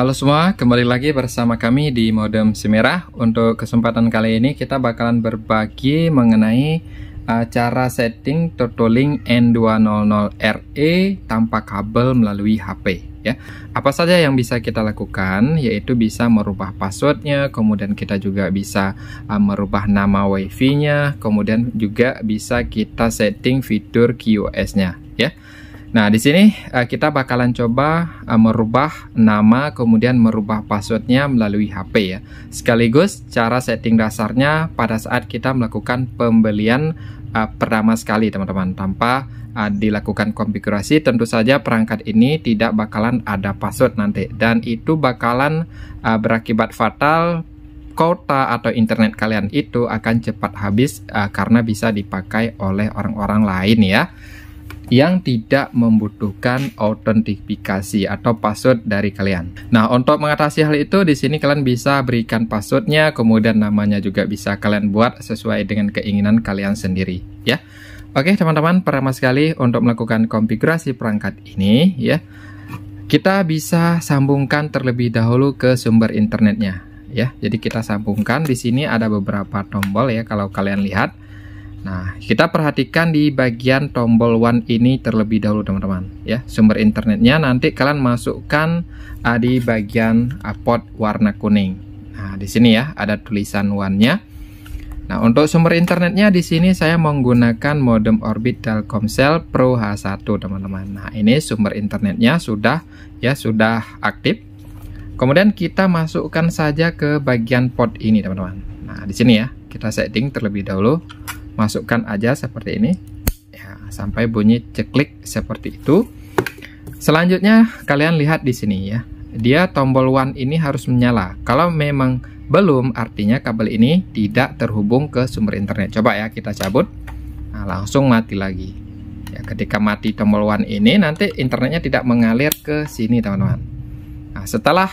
Halo semua, kembali lagi bersama kami di Modem Semerah. Untuk kesempatan kali ini kita bakalan berbagi mengenai uh, cara setting turtling N200RE tanpa kabel melalui HP ya. Apa saja yang bisa kita lakukan yaitu bisa merubah passwordnya, kemudian kita juga bisa uh, merubah nama WiFi-nya, kemudian juga bisa kita setting fitur QoS-nya ya. Nah, di sini uh, kita bakalan coba uh, merubah nama kemudian merubah passwordnya melalui HP ya. Sekaligus cara setting dasarnya pada saat kita melakukan pembelian uh, pertama sekali teman-teman tanpa uh, dilakukan konfigurasi tentu saja perangkat ini tidak bakalan ada password nanti dan itu bakalan uh, berakibat fatal kota atau internet kalian itu akan cepat habis uh, karena bisa dipakai oleh orang-orang lain ya yang tidak membutuhkan autentifikasi atau password dari kalian. Nah, untuk mengatasi hal itu di sini kalian bisa berikan passwordnya, kemudian namanya juga bisa kalian buat sesuai dengan keinginan kalian sendiri, ya. Oke, teman-teman, pertama sekali untuk melakukan konfigurasi perangkat ini, ya. Kita bisa sambungkan terlebih dahulu ke sumber internetnya, ya. Jadi kita sambungkan di sini ada beberapa tombol ya kalau kalian lihat Nah, kita perhatikan di bagian tombol one ini terlebih dahulu teman-teman ya. Sumber internetnya nanti kalian masukkan uh, di bagian uh, warna kuning. Nah, di sini ya ada tulisan one-nya. Nah, untuk sumber internetnya di sini saya menggunakan modem Orbit Telkomsel Pro H1 teman-teman. Nah, ini sumber internetnya sudah ya sudah aktif. Kemudian kita masukkan saja ke bagian port ini teman-teman. Nah, di sini ya kita setting terlebih dahulu masukkan aja seperti ini ya, sampai bunyi ceklik seperti itu selanjutnya kalian lihat di sini ya dia tombol one ini harus menyala kalau memang belum artinya kabel ini tidak terhubung ke sumber internet coba ya kita cabut nah, langsung mati lagi ya ketika mati tombol one ini nanti internetnya tidak mengalir ke sini teman-teman nah setelah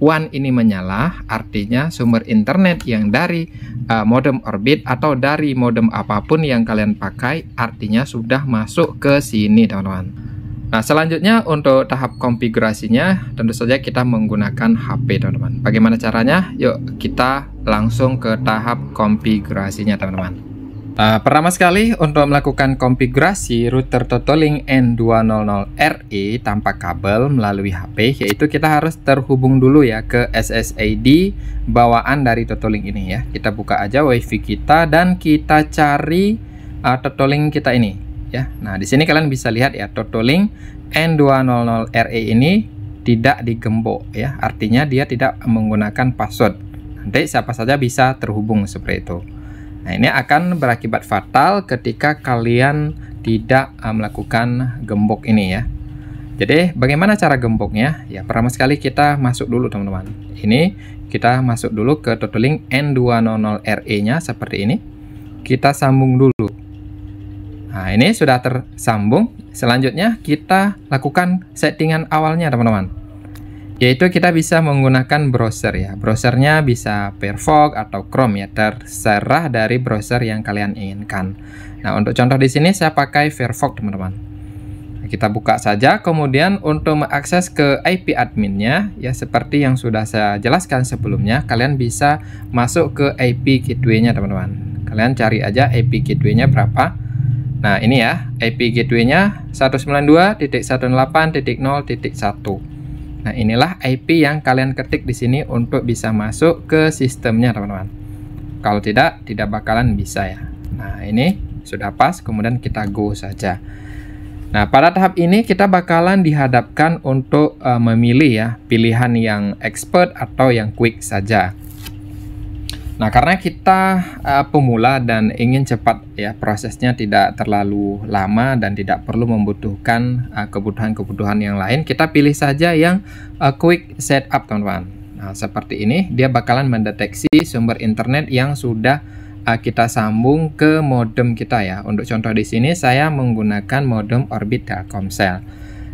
One ini menyala, artinya sumber internet yang dari uh, modem Orbit atau dari modem apapun yang kalian pakai, artinya sudah masuk ke sini, teman-teman. Nah, selanjutnya untuk tahap konfigurasinya, tentu saja kita menggunakan HP, teman-teman. Bagaimana caranya? Yuk, kita langsung ke tahap konfigurasinya, teman-teman. Uh, pertama sekali untuk melakukan konfigurasi router totolink N200RE tanpa kabel melalui HP yaitu kita harus terhubung dulu ya ke SSID bawaan dari totolink ini ya. Kita buka aja WiFi kita dan kita cari uh, kita ini ya. Nah, di sini kalian bisa lihat ya totolink N200RE ini tidak digembok ya. Artinya dia tidak menggunakan password. Nanti siapa saja bisa terhubung seperti itu. Nah, ini akan berakibat fatal ketika kalian tidak uh, melakukan gembok ini ya. Jadi, bagaimana cara gemboknya? Ya, pertama sekali kita masuk dulu teman-teman. Ini kita masuk dulu ke totaling N200RE-nya seperti ini. Kita sambung dulu. Nah, ini sudah tersambung. Selanjutnya kita lakukan settingan awalnya teman-teman yaitu kita bisa menggunakan browser ya. Browsernya bisa Firefox atau Chrome ya, terserah dari browser yang kalian inginkan. Nah, untuk contoh di sini saya pakai Firefox, teman-teman. Nah, kita buka saja, kemudian untuk mengakses ke IP adminnya, ya seperti yang sudah saya jelaskan sebelumnya, kalian bisa masuk ke IP gateway-nya, teman-teman. Kalian cari aja IP gateway-nya berapa. Nah, ini ya, IP gateway-nya Nah, inilah IP yang kalian ketik di sini untuk bisa masuk ke sistemnya, teman-teman. Kalau tidak, tidak bakalan bisa ya. Nah, ini sudah pas, kemudian kita go saja. Nah, pada tahap ini kita bakalan dihadapkan untuk uh, memilih ya, pilihan yang expert atau yang quick saja. Nah, karena kita uh, pemula dan ingin cepat ya prosesnya tidak terlalu lama dan tidak perlu membutuhkan eh, kebutuhan-kebutuhan yang lain, kita pilih saja yang uh, quick setup, teman-teman. Nah, seperti ini dia bakalan mendeteksi sumber internet yang sudah uh, kita sambung ke modem kita ya. Untuk contoh di sini saya menggunakan modem Orbit Telkomsel.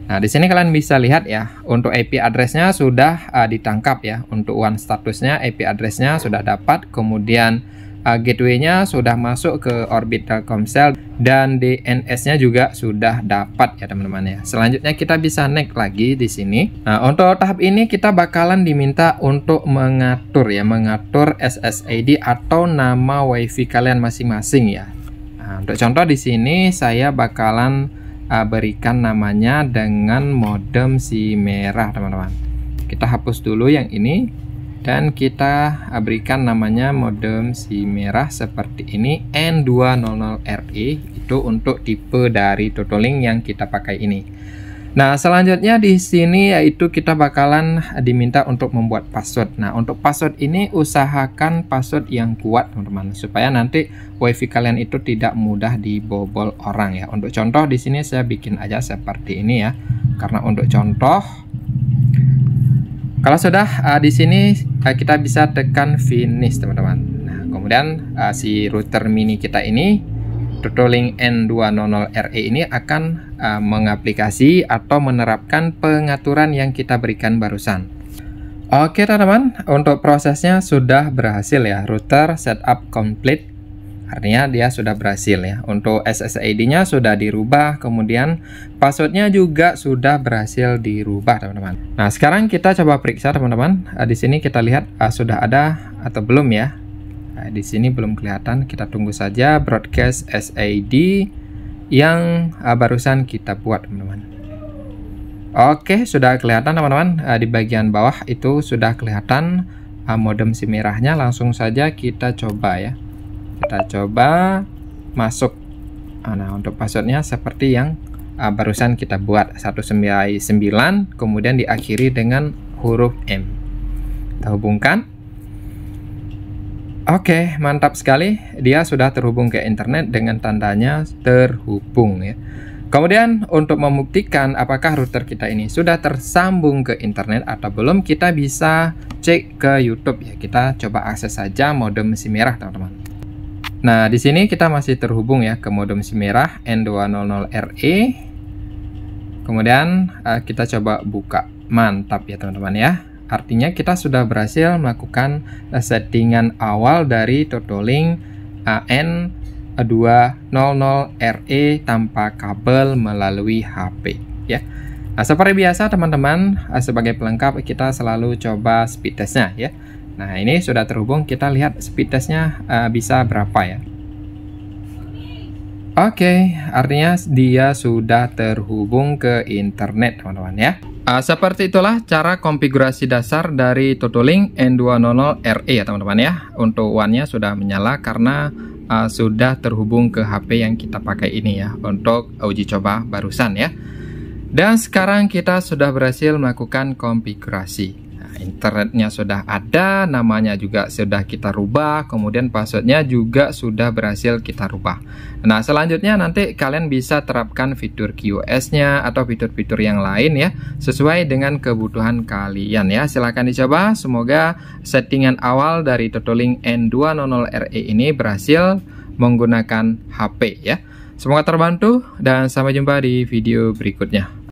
Nah, di sini kalian bisa lihat ya, untuk IP addressnya sudah uh, ditangkap ya. Untuk one statusnya, IP addressnya sudah dapat, kemudian uh, gateway-nya sudah masuk ke orbit Telkomsel dan DNS-nya juga sudah dapat ya teman-teman ya. Selanjutnya kita bisa next lagi di sini. Nah, untuk tahap ini kita bakalan diminta untuk mengatur ya, mengatur SSID atau nama WiFi kalian masing-masing ya. Nah, untuk contoh di sini saya bakalan uh, berikan namanya dengan modem si merah teman-teman kita hapus dulu yang ini dan kita eh, berikan namanya modem si merah seperti ini N200RE itu untuk tipe dari Totolink yang kita pakai ini Nah, selanjutnya di sini yaitu kita bakalan diminta untuk membuat password. Nah, untuk password ini usahakan password yang kuat, teman-teman, supaya nanti WiFi kalian itu tidak mudah dibobol orang ya. Untuk contoh di sini saya bikin aja seperti ini ya. Karena untuk contoh kalau sudah uh, di sini uh, kita bisa tekan finish, teman-teman. Nah, kemudian uh, si router mini kita ini Autotrolling N200RE ini akan uh, mengaplikasi atau menerapkan pengaturan yang kita berikan barusan. Oke teman-teman, untuk prosesnya sudah berhasil ya, router setup complete, artinya dia sudah berhasil ya. Untuk SSID-nya sudah dirubah, kemudian passwordnya juga sudah berhasil dirubah teman-teman. Nah sekarang kita coba periksa teman-teman, eh, di sini kita lihat uh, sudah ada atau belum ya di sini belum kelihatan, kita tunggu saja broadcast SAD yang uh, barusan kita buat, teman-teman. Oke, sudah kelihatan teman-teman uh, di bagian bawah itu sudah kelihatan uh, modem si merahnya. Langsung saja kita coba ya. Kita coba masuk. Ah, nah, untuk passwordnya seperti yang uh, barusan kita buat 199 kemudian diakhiri dengan huruf M. Kita hubungkan. Oke, okay, mantap sekali. Dia sudah terhubung ke internet dengan tandanya terhubung ya. Kemudian untuk membuktikan apakah router kita ini sudah tersambung ke internet atau belum, kita bisa cek ke YouTube ya. Kita coba akses saja modem si merah, teman-teman. Nah, di sini kita masih terhubung ya ke modem si merah N200RE. Kemudian eh, kita coba buka. Mantap ya, teman-teman ya. Artinya kita sudah berhasil melakukan eh, settingan awal dari link AN200RE tanpa kabel melalui HP ya. Nah, seperti biasa teman-teman, eh, sebagai pelengkap kita selalu coba speed testnya ya. Nah, ini sudah terhubung, kita lihat speed testnya uh, bisa berapa ya. Oke, okay, artinya dia sudah terhubung ke internet, teman-teman ya. Uh, seperti itulah cara konfigurasi dasar dari Totolink N200RE ya, teman-teman ya. Untuk WAN-nya sudah menyala karena uh, sudah terhubung ke HP yang kita pakai ini ya, untuk uji coba barusan ya. Dan sekarang kita sudah berhasil melakukan konfigurasi internetnya sudah ada, namanya juga sudah kita rubah, kemudian passwordnya juga sudah berhasil kita rubah. Nah, selanjutnya nanti kalian bisa terapkan fitur QoS-nya atau fitur-fitur yang lain ya, sesuai dengan kebutuhan kalian ya. Silahkan dicoba, semoga settingan awal dari Totoling N200RE ini berhasil menggunakan HP ya. Semoga terbantu dan sampai jumpa di video berikutnya.